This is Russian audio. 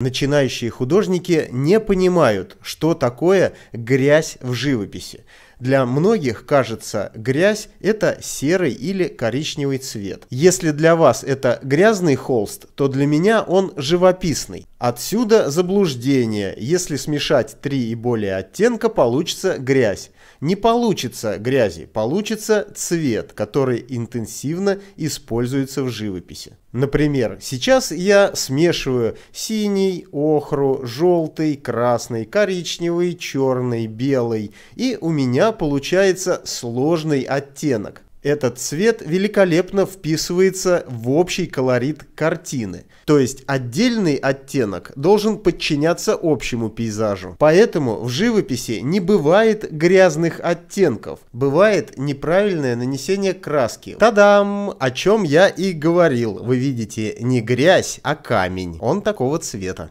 Начинающие художники не понимают, что такое грязь в живописи. Для многих, кажется, грязь – это серый или коричневый цвет. Если для вас это грязный холст, то для меня он живописный. Отсюда заблуждение. Если смешать три и более оттенка, получится грязь. Не получится грязи, получится цвет, который интенсивно используется в живописи. Например, сейчас я смешиваю синий, охру, желтый, красный, коричневый, черный, белый, и у меня получается сложный оттенок. Этот цвет великолепно вписывается в общий колорит картины, то есть отдельный оттенок должен подчиняться общему пейзажу. Поэтому в живописи не бывает грязных оттенков, бывает неправильное нанесение краски. Тадам! О чем я и говорил. Вы видите, не грязь, а камень. Он такого цвета.